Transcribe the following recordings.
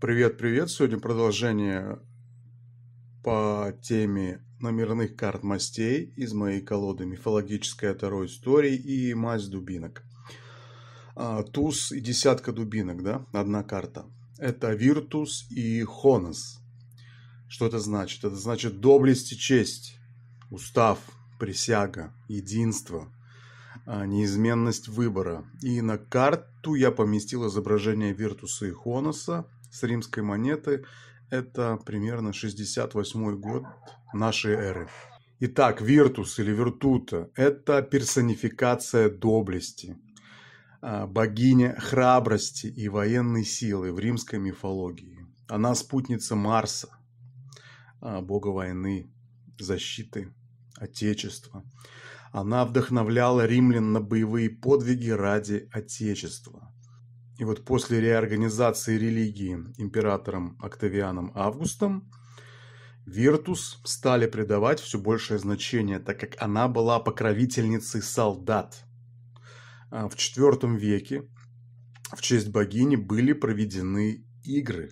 Привет, привет. Сегодня продолжение по теме номерных карт мастей из моей колоды «Мифологическая Таро истории» и «Мазь дубинок». А, туз и десятка дубинок, да? Одна карта. Это Виртус и Хонос. Что это значит? Это значит доблесть и честь, устав, присяга, единство, а, неизменность выбора. И на карту я поместил изображение Виртуса и Хоноса – с римской монеты. Это примерно 68 год нашей эры. Итак, Виртус или Виртута – это персонификация доблести, а, богиня храбрости и военной силы в римской мифологии. Она спутница Марса, а, бога войны, защиты, отечества. Она вдохновляла римлян на боевые подвиги ради отечества. И вот после реорганизации религии императором Октавианом Августом Виртус стали придавать все большее значение, так как она была покровительницей солдат. А в IV веке в честь богини были проведены игры.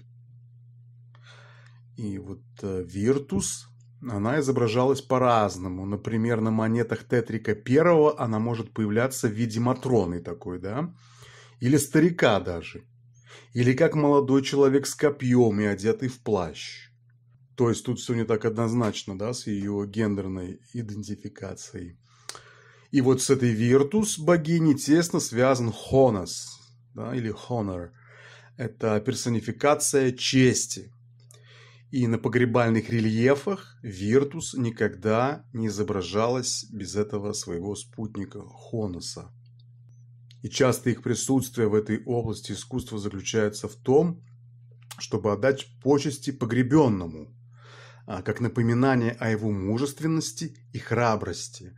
И вот э, Виртус, она изображалась по-разному. Например, на монетах Тетрика I она может появляться в виде матроны такой, да, или старика даже, или как молодой человек с копьем и одетый в плащ. То есть тут все не так однозначно, да, с ее гендерной идентификацией. И вот с этой Виртус богини тесно связан Хонос, да, или Хонор. Это персонификация чести. И на погребальных рельефах Виртус никогда не изображалась без этого своего спутника Хоноса. И часто их присутствие в этой области искусства заключается в том, чтобы отдать почести погребенному, а, как напоминание о его мужественности и храбрости.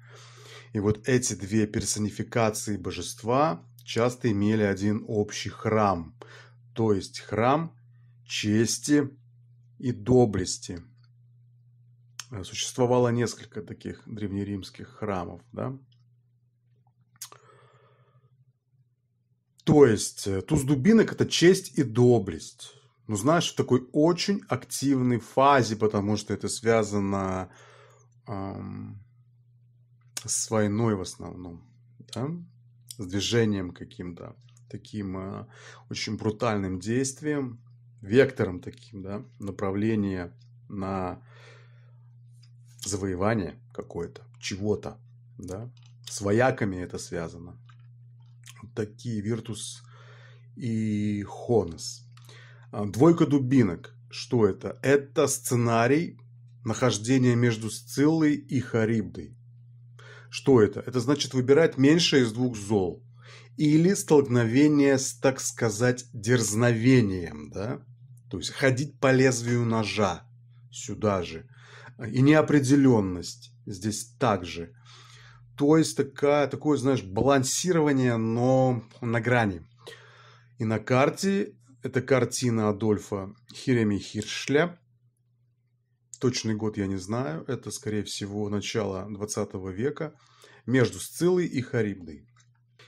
И вот эти две персонификации божества часто имели один общий храм, то есть храм чести и доблести. Существовало несколько таких древнеримских храмов, да, То есть э, туз дубинок – это честь и доблесть. Ну, знаешь, в такой очень активной фазе, потому что это связано эм, с войной в основном, да? с движением каким-то, таким э, очень брутальным действием, вектором таким, да, направление на завоевание какое-то, чего-то, да. С вояками это связано такие Виртус и Хонос. Двойка дубинок. Что это? Это сценарий нахождения между Сциллой и Харибдой. Что это? Это значит выбирать меньшее из двух зол. Или столкновение с, так сказать, дерзновением, да? То есть ходить по лезвию ножа сюда же. И неопределенность здесь также. То есть такая, такое, знаешь, балансирование, но на грани. И на карте это картина Адольфа Хиреми Хиршля. Точный год я не знаю. Это, скорее всего, начало 20 века. Между Сцилой и Харибдой.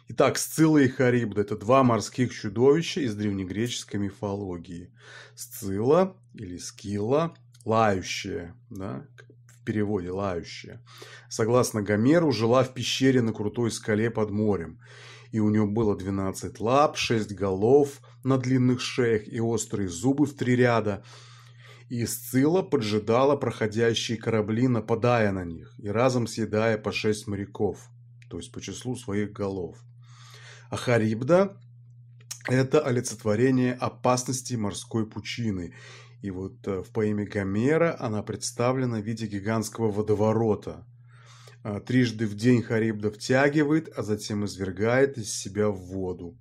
Итак, Сцилла и Харибда – это два морских чудовища из древнегреческой мифологии. Сцилла или Скилла – лающая, да, в переводе «лающая», согласно Гомеру, жила в пещере на крутой скале под морем, и у нее было 12 лап, 6 голов на длинных шеях и острые зубы в три ряда, и Сцилла поджидала проходящие корабли, нападая на них и разом съедая по шесть моряков, то есть по числу своих голов. А Харибда – это олицетворение опасности морской пучины и вот э, в поэме Гомера она представлена в виде гигантского водоворота. Э, трижды в день Харибда втягивает, а затем извергает из себя в воду.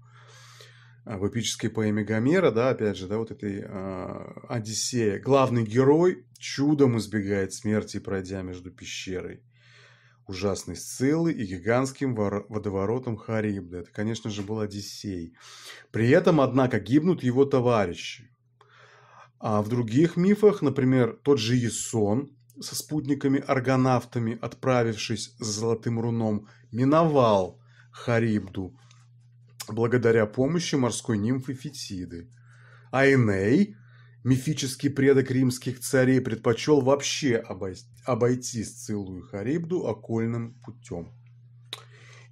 Э, в эпической поэме Гомера, да, опять же, да, вот этой э, Одиссея, главный герой чудом избегает смерти, пройдя между пещерой ужасной Сциллы и гигантским водоворотом Харибда. Это, конечно же, был Одиссей. При этом, однако, гибнут его товарищи. А в других мифах, например, тот же Ясон со спутниками-аргонавтами, отправившись с Золотым Руном, миновал Харибду благодаря помощи морской нимфы Фетиды. А Эней, мифический предок римских царей, предпочел вообще обойти, обойти Сциллу Харибду окольным путем.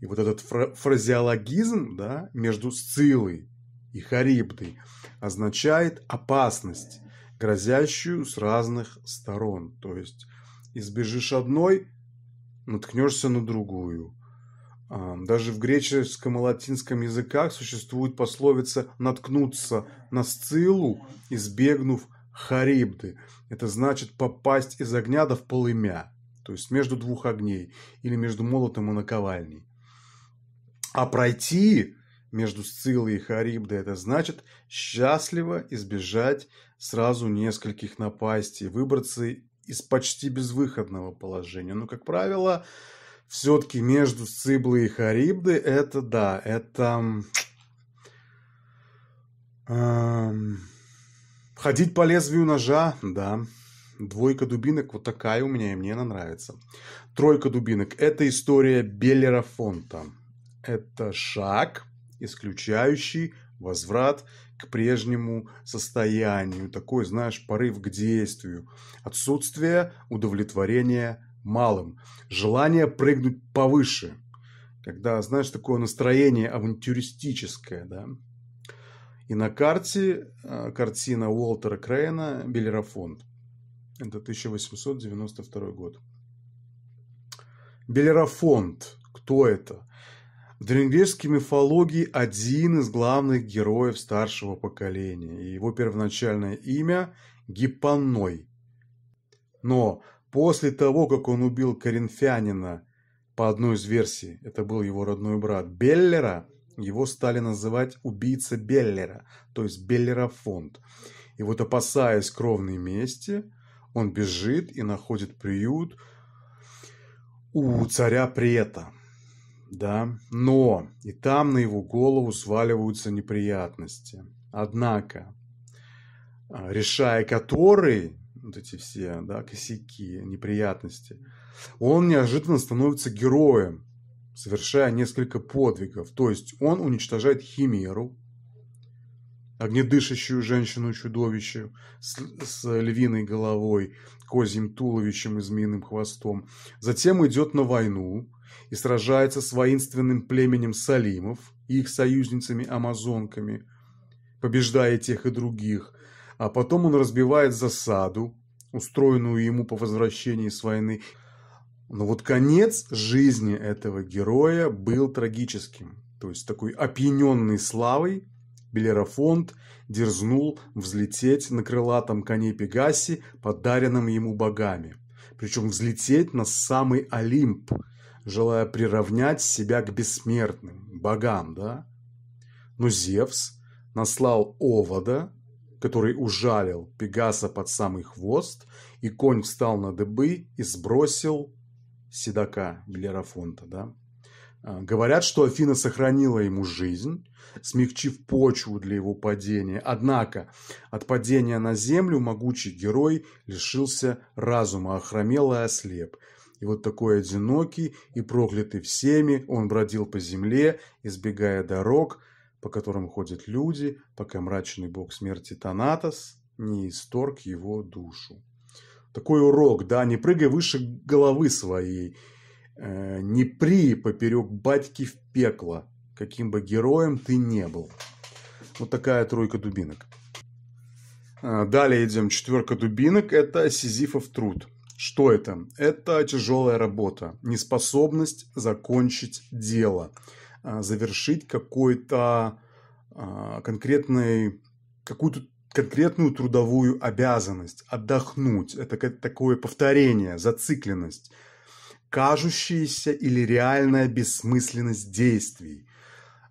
И вот этот фразеологизм да, между сцилой и харибдой означает опасность, грозящую с разных сторон. То есть избежишь одной, наткнешься на другую. А, даже в греческом и латинском языках существует пословица «наткнуться на сцилу, избегнув харибды». Это значит попасть из огня до в полымя, то есть между двух огней или между молотом и наковальней. А пройти между Сциллой и Харибдой. Это значит счастливо избежать сразу нескольких напастей, выбраться из почти безвыходного положения. Но, как правило, все-таки между Сциблой и Харибдой это, да, это... Эм, ходить по лезвию ножа, да. Двойка дубинок вот такая у меня, и мне она нравится. Тройка дубинок – это история Беллера Фонта. Это шаг – исключающий возврат к прежнему состоянию, такой, знаешь, порыв к действию, отсутствие удовлетворения малым, желание прыгнуть повыше, когда, знаешь, такое настроение авантюристическое, да. И на карте э, картина Уолтера Крейна «Белерафонт». Это 1892 год. Белерафонт. Кто это? В древнегреческой мифологии один из главных героев старшего поколения, и его первоначальное имя – Гиппоной. Но после того, как он убил коринфянина, по одной из версий, это был его родной брат Беллера, его стали называть убийца Беллера, то есть Беллерафонд. И вот опасаясь кровной мести, он бежит и находит приют у царя Прета – да, но и там на его голову сваливаются неприятности. Однако, а, решая которые, вот эти все да, косяки, неприятности, он неожиданно становится героем, совершая несколько подвигов. То есть он уничтожает Химеру, огнедышащую женщину-чудовище с, с львиной головой, козьим туловищем и змеиным хвостом. Затем идет на войну, и сражается с воинственным племенем Салимов и их союзницами-амазонками, побеждая тех и других, а потом он разбивает засаду, устроенную ему по возвращении с войны. Но вот конец жизни этого героя был трагическим, то есть такой опьяненный славой, Белерафонт дерзнул взлететь на крылатом коне Пегаси, подаренном ему богами. Причем взлететь на самый Олимп – желая приравнять себя к бессмертным, богам, да? Но Зевс наслал овода, который ужалил Пегаса под самый хвост, и конь встал на дыбы и сбросил седока Белерафонта, да? А, говорят, что Афина сохранила ему жизнь, смягчив почву для его падения. Однако от падения на землю могучий герой лишился разума, охромел и ослеп. И вот такой одинокий и проклятый всеми, он бродил по земле, избегая дорог, по которым ходят люди, пока мрачный бог смерти Танатос не исторг его душу. Такой урок, да, не прыгай выше головы своей, э, не при поперек батьки в пекло, каким бы героем ты не был. Вот такая тройка дубинок. Э, далее идем. Четверка дубинок – это сизифов труд. Что это? Это тяжелая работа, неспособность закончить дело, а, завершить какой-то а, конкретный, какую-то конкретную трудовую обязанность, отдохнуть. Это такое повторение, зацикленность, кажущаяся или реальная бессмысленность действий,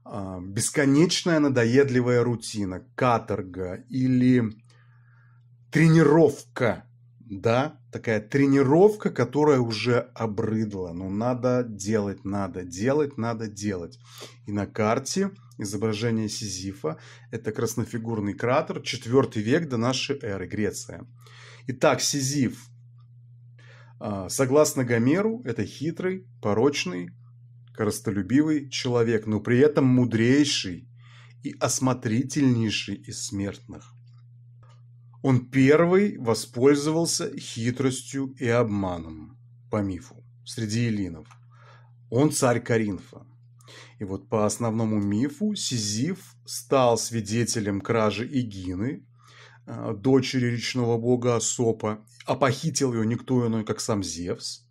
а, бесконечная надоедливая рутина, каторга или тренировка да, такая тренировка, которая уже обрыдла. Но надо делать, надо делать, надо делать. И на карте изображение Сизифа – это краснофигурный кратер, четвертый век до нашей эры, Греция. Итак, Сизиф, а, согласно Гомеру, это хитрый, порочный, коростолюбивый человек, но при этом мудрейший и осмотрительнейший из смертных. Он первый воспользовался хитростью и обманом, по мифу, среди эллинов. Он царь Каринфа. И вот по основному мифу Сизиф стал свидетелем кражи Игины, э, дочери речного бога Осопа, а похитил ее никто иной, как сам Зевс.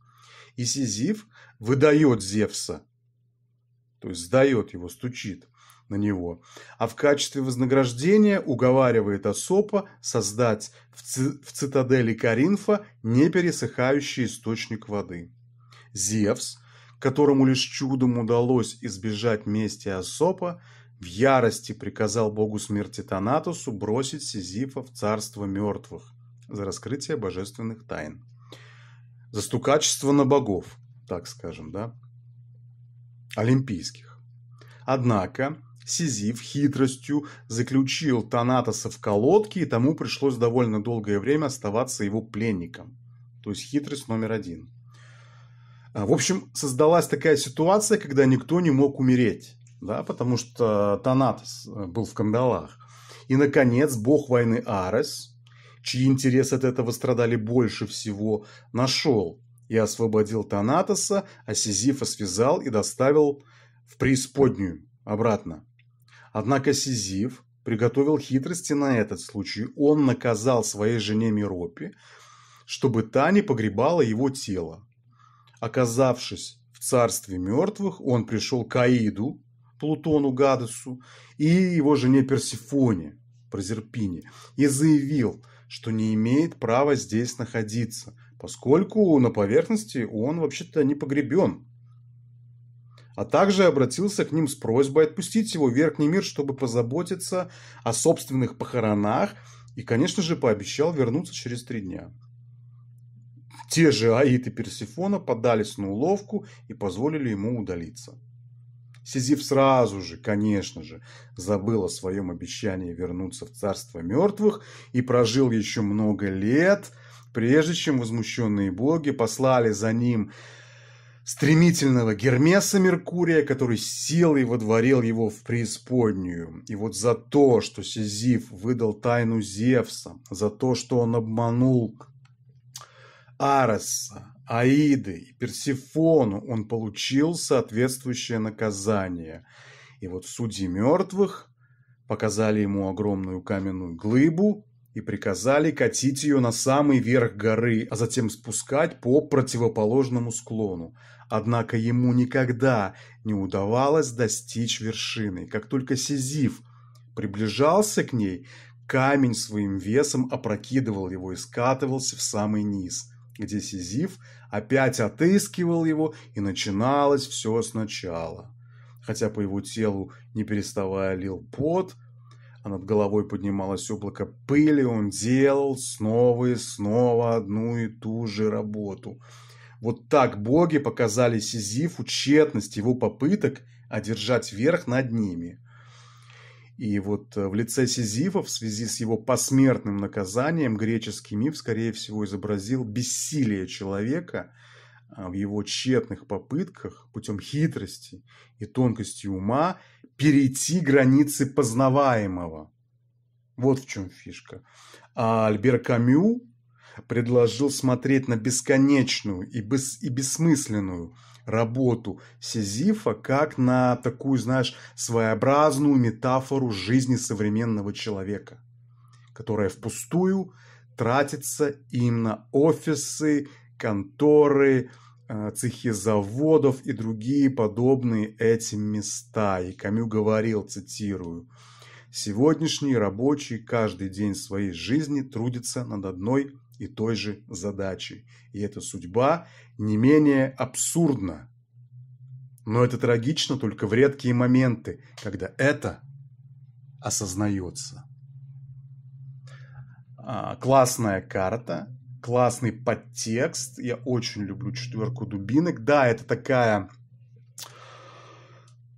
И Сизиф выдает Зевса, то есть сдает его, стучит, на него, а в качестве вознаграждения уговаривает Асопа создать в, ци в цитадели Каринфа непересыхающий источник воды. Зевс, которому лишь чудом удалось избежать мести Асопа, в ярости приказал богу смерти Танатосу бросить Сизифа в царство мертвых за раскрытие божественных тайн. За стукачество на богов, так скажем, да, олимпийских. Однако Сизиф хитростью заключил Танатоса в колодке, и тому пришлось довольно долгое время оставаться его пленником. То есть хитрость номер один. А, в общем, создалась такая ситуация, когда никто не мог умереть, да, потому что Танатос э, был в кандалах. И, наконец, бог войны Арес, чьи интересы от этого страдали больше всего, нашел и освободил Танатоса, а Сизифа связал и доставил в преисподнюю обратно. Однако Сизиф приготовил хитрости на этот случай. Он наказал своей жене Миропе, чтобы та не погребала его тело. Оказавшись в царстве мертвых, он пришел к Аиду, Плутону Гадесу, и его жене Персифоне, Прозерпине, и заявил, что не имеет права здесь находиться, поскольку на поверхности он вообще-то не погребен а также обратился к ним с просьбой отпустить его в Верхний мир, чтобы позаботиться о собственных похоронах и, конечно же, пообещал вернуться через три дня. Те же Аид и Персифона подались на уловку и позволили ему удалиться. Сизиф сразу же, конечно же, забыл о своем обещании вернуться в царство мертвых и прожил еще много лет, прежде чем возмущенные боги послали за ним стремительного Гермеса Меркурия, который силой водворил его в преисподнюю. И вот за то, что Сизиф выдал тайну Зевса, за то, что он обманул Ареса, Аиды и Персифону, он получил соответствующее наказание. И вот судьи мертвых показали ему огромную каменную глыбу, и приказали катить ее на самый верх горы, а затем спускать по противоположному склону. Однако ему никогда не удавалось достичь вершины. Как только Сизиф приближался к ней, камень своим весом опрокидывал его и скатывался в самый низ, где Сизиф опять отыскивал его, и начиналось все сначала. Хотя по его телу не переставая лил пот, а над головой поднималось облако пыли, он делал снова и снова одну и ту же работу – вот так боги показали Сизифу тщетность его попыток одержать верх над ними. И вот э, в лице Сизифа в связи с его посмертным наказанием греческий миф, скорее всего, изобразил бессилие человека э, в его тщетных попытках путем хитрости и тонкости ума перейти границы познаваемого. Вот в чем фишка. А Альбер Камю предложил смотреть на бесконечную и, бес, и бессмысленную работу Сизифа как на такую, знаешь, своеобразную метафору жизни современного человека, которая впустую тратится им на офисы, конторы, э, цехи заводов и другие подобные этим места. И Камю говорил, цитирую, «Сегодняшний рабочий каждый день своей жизни трудится над одной и той же задачи. И эта судьба не менее абсурдна. Но это трагично только в редкие моменты, когда это осознается. А, классная карта, классный подтекст. Я очень люблю четверку дубинок. Да, это такая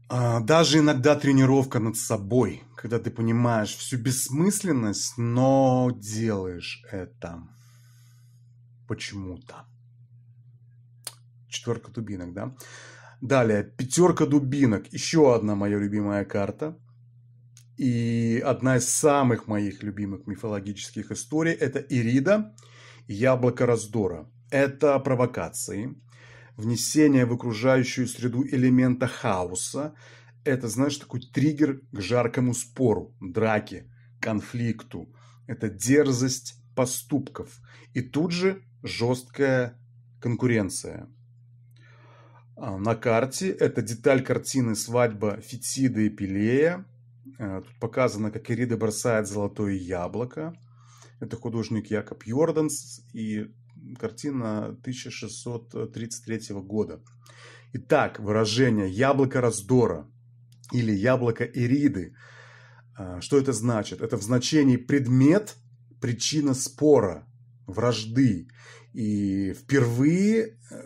а, даже иногда тренировка над собой, когда ты понимаешь всю бессмысленность, но делаешь это почему-то. Четверка дубинок, да? Далее, пятерка дубинок. Еще одна моя любимая карта. И одна из самых моих любимых мифологических историй – это Ирида и Яблоко раздора. Это провокации, внесение в окружающую среду элемента хаоса. Это, знаешь, такой триггер к жаркому спору, драке, конфликту. Это дерзость поступков. И тут же жесткая конкуренция. А, на карте это деталь картины «Свадьба Фетида и Пелея». А, тут показано, как Ирида бросает золотое яблоко. Это художник Якоб Йорданс и картина 1633 года. Итак, выражение «яблоко раздора» или «яблоко Ириды». А, что это значит? Это в значении предмет, причина спора – вражды. И впервые э,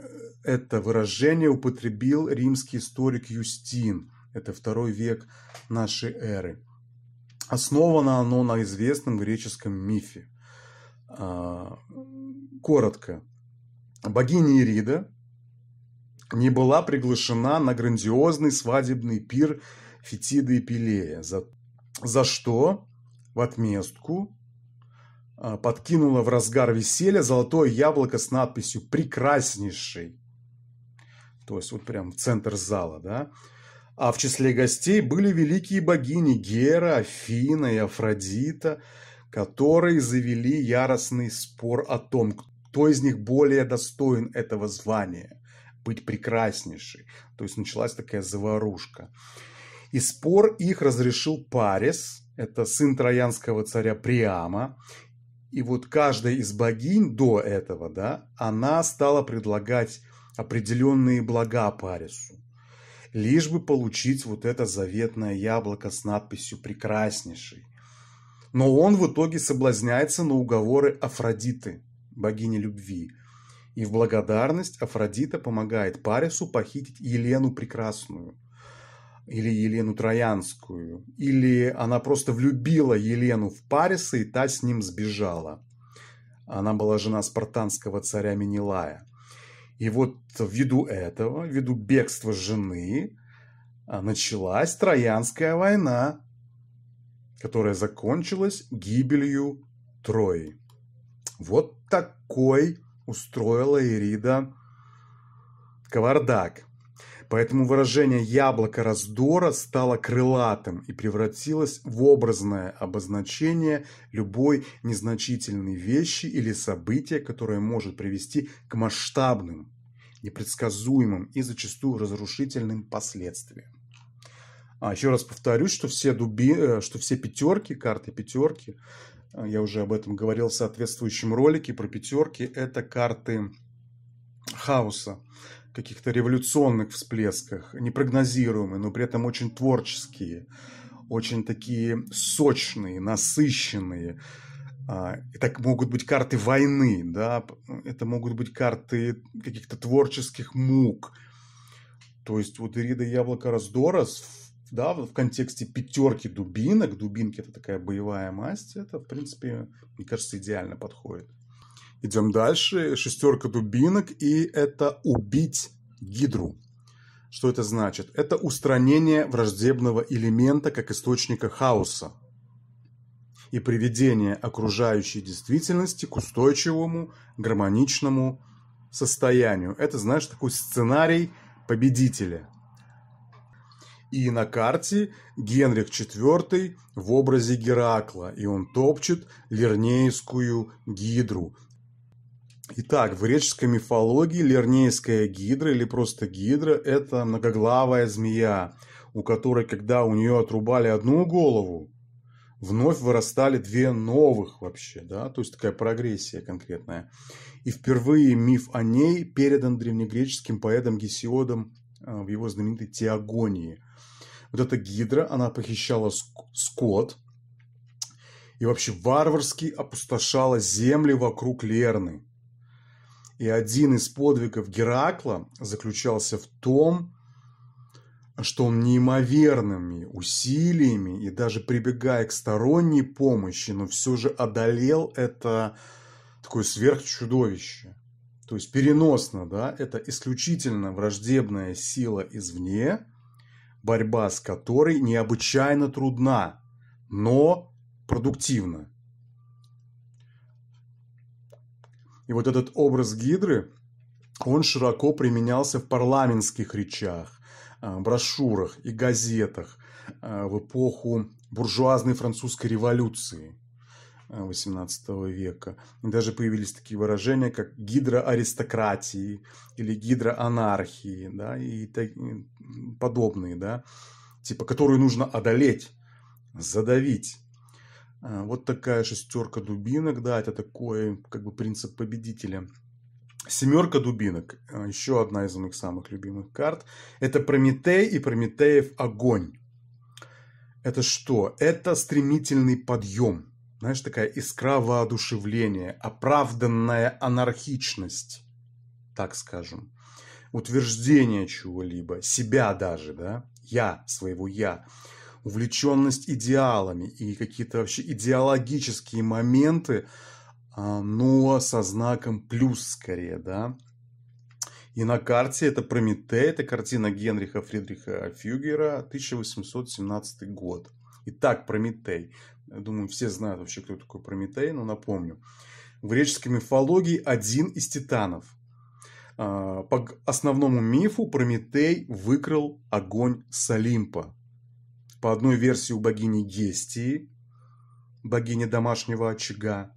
это выражение употребил римский историк Юстин. Это второй век нашей эры. Основано оно на известном греческом мифе. А, коротко. Богиня Ирида не была приглашена на грандиозный свадебный пир Фетида и Пелея, за, за что в отместку а, подкинула в разгар веселья золотое яблоко с надписью «Прекраснейший». То есть вот прям в центр зала, да. А в числе гостей были великие богини Гера, Афина и Афродита, которые завели яростный спор о том, кто из них более достоин этого звания – быть прекраснейшей. То есть началась такая заварушка. И спор их разрешил Парис, это сын троянского царя Приама, и вот каждая из богинь до этого, да, она стала предлагать определенные блага Парису, лишь бы получить вот это заветное яблоко с надписью «Прекраснейший». Но он в итоге соблазняется на уговоры Афродиты, богини любви. И в благодарность Афродита помогает Парису похитить Елену Прекрасную – или Елену Троянскую, или она просто влюбила Елену в Париса, и та с ним сбежала. Она была жена спартанского царя Менелая. И вот ввиду этого, ввиду бегства жены, а, началась Троянская война, которая закончилась гибелью Трои. Вот такой устроила Ирида Кавардак – Поэтому выражение «яблоко раздора» стало крылатым и превратилось в образное обозначение любой незначительной вещи или события, которое может привести к масштабным, непредсказуемым и зачастую разрушительным последствиям. А еще раз повторюсь, что все, дуби... Э, что все пятерки, карты пятерки, э, я уже об этом говорил в соответствующем ролике про пятерки, это карты хаоса каких-то революционных всплесках, непрогнозируемые, но при этом очень творческие, очень такие сочные, насыщенные. Это а, могут быть карты войны, да, это могут быть карты каких-то творческих мук. То есть вот Ирида Яблоко раздора, да, в контексте пятерки дубинок, дубинки это такая боевая масть, это, в принципе, мне кажется, идеально подходит. Идем дальше. Шестерка дубинок. И это убить гидру. Что это значит? Это устранение враждебного элемента как источника хаоса и приведение окружающей действительности к устойчивому, гармоничному состоянию. Это, знаешь, такой сценарий победителя. И на карте Генрих IV в образе Геракла, и он топчет лирнейскую гидру, Итак, в греческой мифологии лернейская гидра или просто гидра – это многоглавая змея, у которой, когда у нее отрубали одну голову, вновь вырастали две новых вообще, да, то есть такая прогрессия конкретная. И впервые миф о ней передан древнегреческим поэтом Гесиодом э, в его знаменитой Теогонии. Вот эта гидра, она похищала скот и вообще варварски опустошала земли вокруг Лерны – и один из подвигов Геракла заключался в том, что он неимоверными усилиями и даже прибегая к сторонней помощи, но все же одолел это такое сверхчудовище. То есть переносно, да, это исключительно враждебная сила извне, борьба с которой необычайно трудна, но продуктивна. И вот этот образ Гидры, он широко применялся в парламентских речах, а, брошюрах и газетах а, в эпоху буржуазной французской революции XVIII а, века. И даже появились такие выражения, как гидра аристократии или гидра анархии, да, и подобные, да, типа, которые нужно одолеть, задавить. А, вот такая шестерка дубинок, да, это такой как бы принцип победителя. Семерка дубинок, а, еще одна из моих самых любимых карт. Это Прометей и Прометеев огонь. Это что? Это стремительный подъем. Знаешь, такая искра воодушевления, оправданная анархичность, так скажем. Утверждение чего-либо, себя даже, да, я, своего я увлеченность идеалами и какие-то вообще идеологические моменты, а, но со знаком плюс скорее, да. И на карте это Прометей, это картина Генриха Фридриха Фюгера, 1817 год. Итак, Прометей. Думаю, все знают вообще, кто такой Прометей, но напомню. В греческой мифологии один из титанов. А, по основному мифу Прометей выкрал огонь с Олимпа по одной версии у богини Гестии, богини домашнего очага,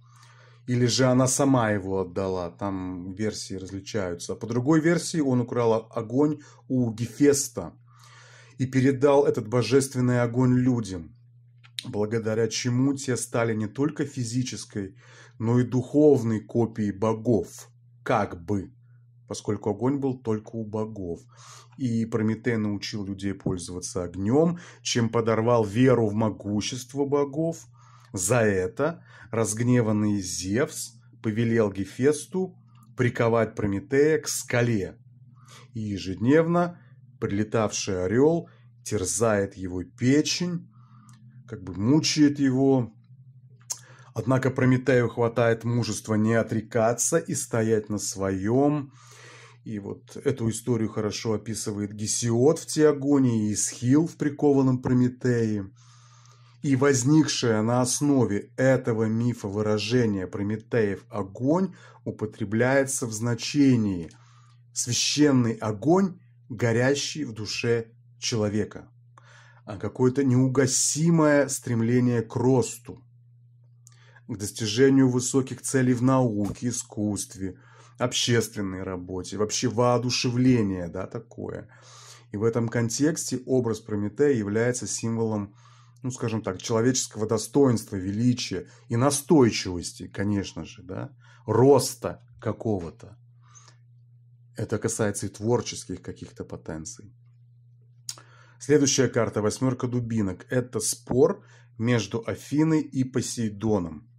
или же она сама его отдала, там версии различаются. По другой версии он украл огонь у Гефеста и передал этот божественный огонь людям, благодаря чему те стали не только физической, но и духовной копией богов, как бы поскольку огонь был только у богов. И Прометей научил людей пользоваться огнем, чем подорвал веру в могущество богов. За это разгневанный Зевс повелел Гефесту приковать Прометея к скале. И ежедневно прилетавший орел терзает его печень, как бы мучает его, Однако Прометею хватает мужества не отрекаться и стоять на своем. И вот эту историю хорошо описывает Гесиод в Теогонии, Схил в «Прикованном Прометее». И возникшее на основе этого мифа выражение Прометеев огонь употребляется в значении «священный огонь, горящий в душе человека», а какое-то неугасимое стремление к росту, к достижению высоких целей в науке, искусстве – общественной работе, вообще воодушевление, да, такое. И в этом контексте образ Прометея является символом, ну, скажем так, человеческого достоинства, величия и настойчивости, конечно же, да, роста какого-то. Это касается и творческих каких-то потенций. Следующая карта, восьмерка дубинок, это спор между Афиной и Посейдоном.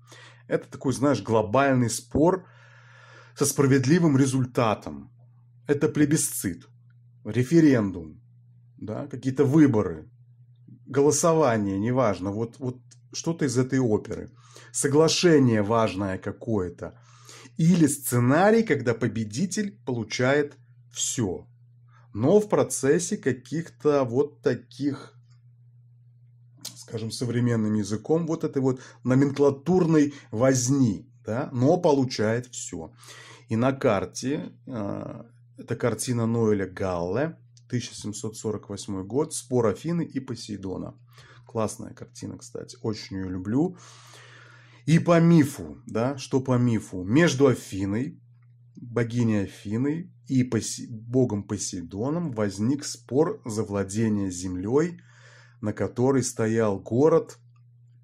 Это такой, знаешь, глобальный спор – со справедливым результатом. Это плебисцит, референдум, да, какие-то выборы, голосование, неважно, вот, вот что-то из этой оперы. Соглашение важное какое-то. Или сценарий, когда победитель получает все, но в процессе каких-то вот таких скажем, современным языком, вот этой вот номенклатурной возни да, но получает все. И на карте, э, это картина Ноэля Галле, 1748 год, «Спор Афины и Посейдона». Классная картина, кстати, очень ее люблю. И по мифу, да, что по мифу, между Афиной, богиней Афиной и Поси... богом Посейдоном возник спор за владение землей, на которой стоял город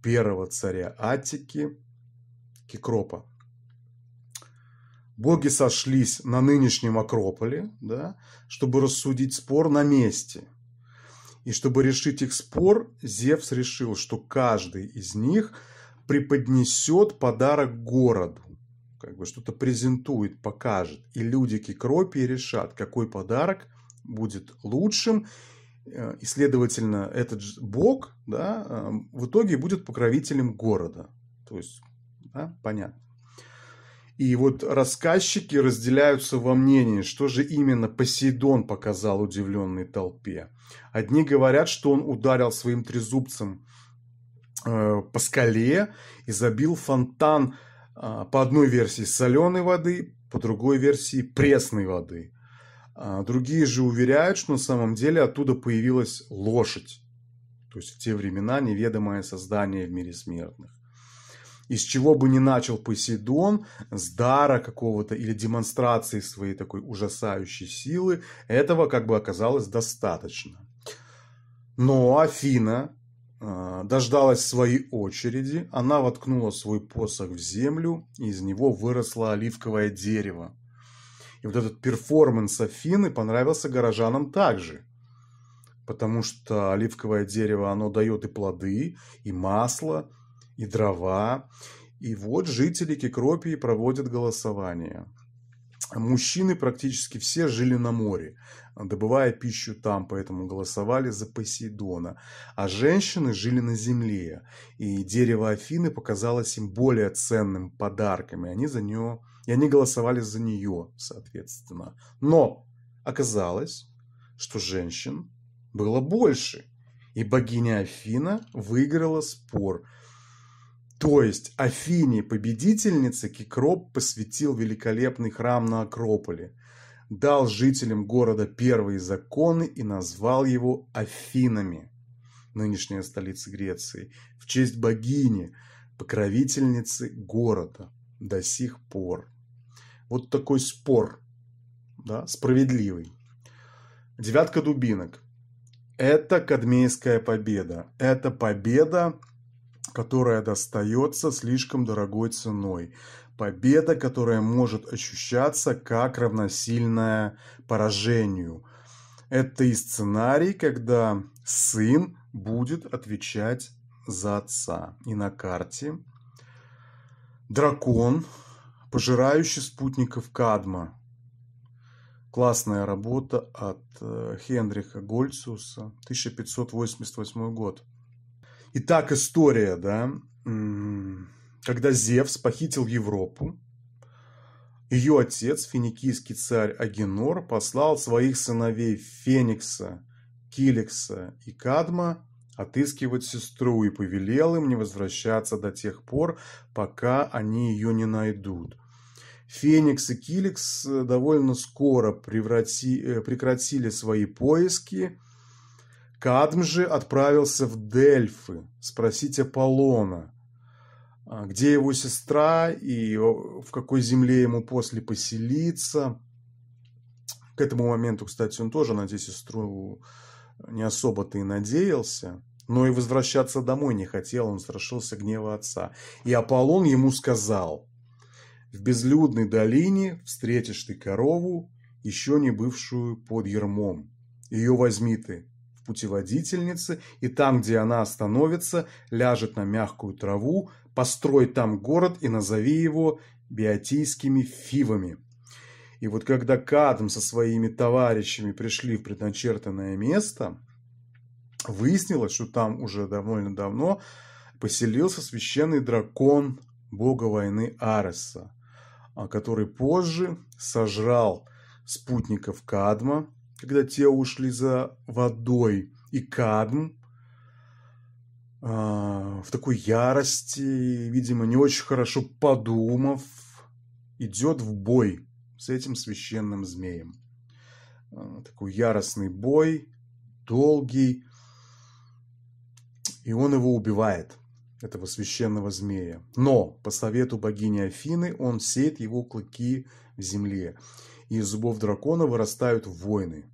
первого царя Атики Кикропа. Боги сошлись на нынешнем Акрополе, да, чтобы рассудить спор на месте. И чтобы решить их спор, Зевс решил, что каждый из них преподнесет подарок городу, как бы что-то презентует, покажет. И люди Кикропи решат, какой подарок будет лучшим, э, и, следовательно, этот бог да, э, в итоге будет покровителем города. То есть да? Понятно. И вот рассказчики разделяются во мнении, что же именно Посейдон показал удивленной толпе. Одни говорят, что он ударил своим трезубцем э, по скале и забил фонтан э, по одной версии соленой воды, по другой версии пресной воды. А другие же уверяют, что на самом деле оттуда появилась лошадь. То есть в те времена неведомое создание в мире смертных из чего бы ни начал Посейдон, с дара какого-то или демонстрации своей такой ужасающей силы, этого как бы оказалось достаточно. Но Афина э, дождалась своей очереди, она воткнула свой посох в землю, и из него выросло оливковое дерево. И вот этот перформанс Афины понравился горожанам также – потому что оливковое дерево, оно дает и плоды, и масло, и дрова. И вот жители Кикропии проводят голосование. Мужчины практически все жили на море, добывая пищу там, поэтому голосовали за Посейдона. А женщины жили на земле, и дерево Афины показалось им более ценным подарком, и они, за нее, и они голосовали за нее, соответственно. Но оказалось, что женщин было больше, и богиня Афина выиграла спор – то есть Афине, победительнице, Кикроп посвятил великолепный храм на Акрополе, дал жителям города первые законы и назвал его Афинами, нынешняя столица Греции, в честь богини, покровительницы города до сих пор. Вот такой спор, да, справедливый. Девятка дубинок. Это кадмейская победа. Это победа которая достается слишком дорогой ценой. Победа, которая может ощущаться как равносильная поражению. Это и сценарий, когда сын будет отвечать за отца. И на карте дракон, пожирающий спутников Кадма. Классная работа от э, Хендриха Гольциуса, 1588 год. Итак, история, да, когда Зевс похитил Европу, ее отец, финикийский царь Агенор, послал своих сыновей Феникса, Киликса и Кадма отыскивать сестру и повелел им не возвращаться до тех пор, пока они ее не найдут. Феникс и Киликс э, довольно скоро преврати, э, прекратили свои поиски Кадм же отправился в Дельфы спросить Аполлона, а, где его сестра и в какой земле ему после поселиться. К этому моменту, кстати, он тоже на сестру э, не особо-то и надеялся, но и возвращаться домой не хотел, он страшился гнева отца. И Аполлон ему сказал, «В безлюдной долине встретишь ты корову, еще не бывшую под ермом. Ее возьми ты, путеводительнице, и там, где она остановится, ляжет на мягкую траву, построй там город и назови его биотийскими фивами. И вот когда Кадм со своими товарищами пришли в предначертанное место, выяснилось, что там уже довольно давно поселился священный дракон бога войны Ареса, а который позже сожрал спутников Кадма, когда те ушли за водой. И Кадм а, в такой ярости, видимо, не очень хорошо подумав, идет в бой с этим священным змеем. А, такой яростный бой, долгий, и он его убивает, этого священного змея. Но по совету богини Афины он сеет его клыки в земле и из зубов дракона вырастают воины,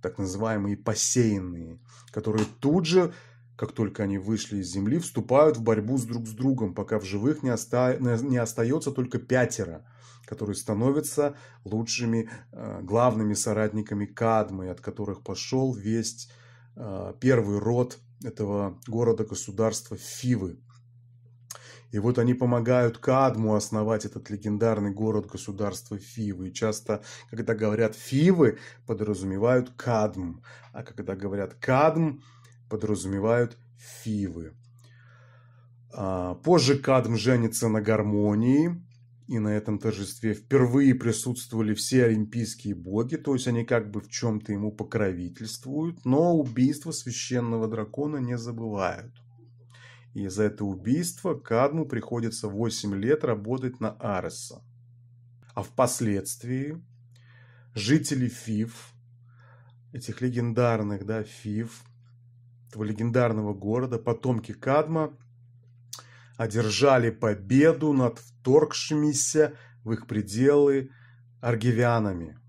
так называемые посеянные, которые тут же, как только они вышли из земли, вступают в борьбу с друг с другом, пока в живых не, оста... не остается только пятеро, которые становятся лучшими, э, главными соратниками Кадмы, от которых пошел весть э, первый род этого города-государства Фивы. И вот они помогают Кадму основать этот легендарный город-государство Фивы. И часто, когда говорят Фивы, подразумевают Кадм. А когда говорят Кадм, подразумевают Фивы. А, позже Кадм женится на гармонии, и на этом торжестве впервые присутствовали все олимпийские боги, то есть они как бы в чем-то ему покровительствуют, но убийство священного дракона не забывают. И за это убийство Кадму приходится 8 лет работать на Ареса. А впоследствии жители Фив, этих легендарных, да, Фив, этого легендарного города, потомки Кадма, одержали победу над вторгшимися в их пределы аргивянами –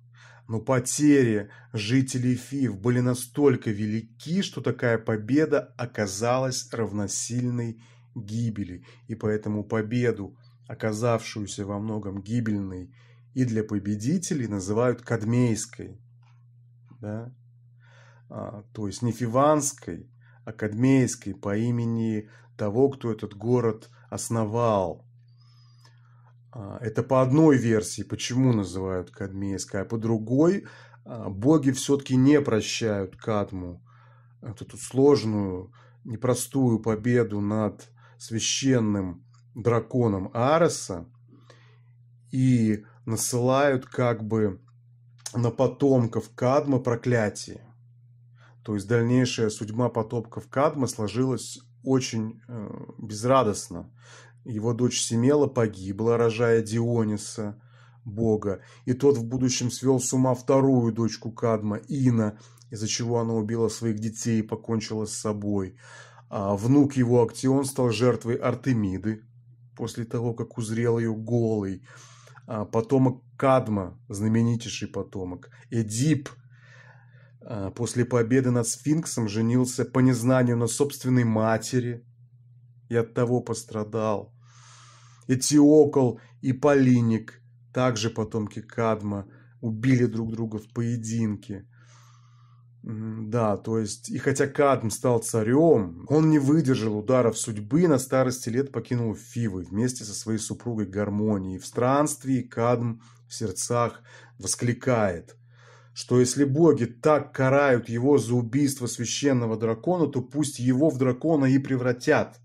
но потери жителей Фив были настолько велики, что такая победа оказалась равносильной гибели, и поэтому победу, оказавшуюся во многом гибельной и для победителей, называют кадмейской. Да? А, то есть не фиванской, а кадмейской по имени того, кто этот город основал – а, это по одной версии, почему называют кадмейской, а по другой а, боги все-таки не прощают Кадму а, эту сложную, непростую победу над священным драконом Ареса и насылают как бы на потомков Кадмы проклятие. То есть дальнейшая судьба потомков Кадмы сложилась очень э, безрадостно. Его дочь Семела погибла, рожая Диониса, бога, и тот в будущем свел с ума вторую дочку Кадма, Ина, из-за чего она убила своих детей и покончила с собой. А внук его Актион стал жертвой Артемиды, после того, как узрел ее голый. А потомок Кадма, знаменитейший потомок, Эдип, а, после победы над Сфинксом женился по незнанию на собственной матери и от того пострадал. Этиокол и Полиник, также потомки Кадма, убили друг друга в поединке. Да, то есть, и хотя Кадм стал царем, он не выдержал ударов судьбы и на старости лет покинул Фивы вместе со своей супругой Гармонией. В странстве Кадм в сердцах воскликает, что если боги так карают его за убийство священного дракона, то пусть его в дракона и превратят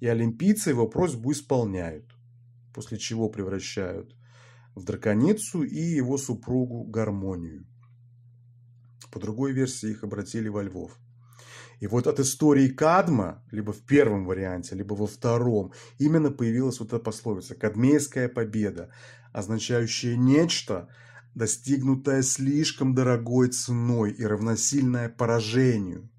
и олимпийцы его просьбу исполняют, после чего превращают в драконицу и его супругу Гармонию. По другой версии их обратили во Львов. И вот от истории Кадма, либо в первом варианте, либо во втором, именно появилась вот эта пословица «Кадмейская победа», означающая нечто, достигнутое слишком дорогой ценой и равносильное поражению –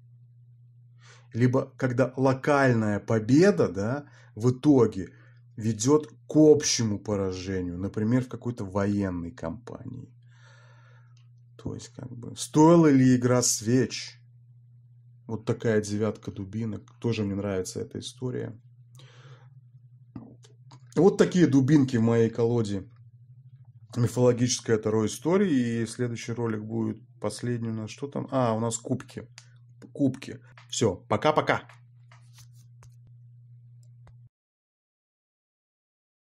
либо когда локальная победа да, в итоге ведет к общему поражению, например, в какой-то военной кампании. То есть, как бы, стоила ли игра свеч? Вот такая девятка дубинок. Тоже мне нравится эта история. Вот такие дубинки в моей колоде. Мифологическая второй история. И следующий ролик будет последний у нас. Что там? А, у нас кубки. Кубки. Все, пока-пока.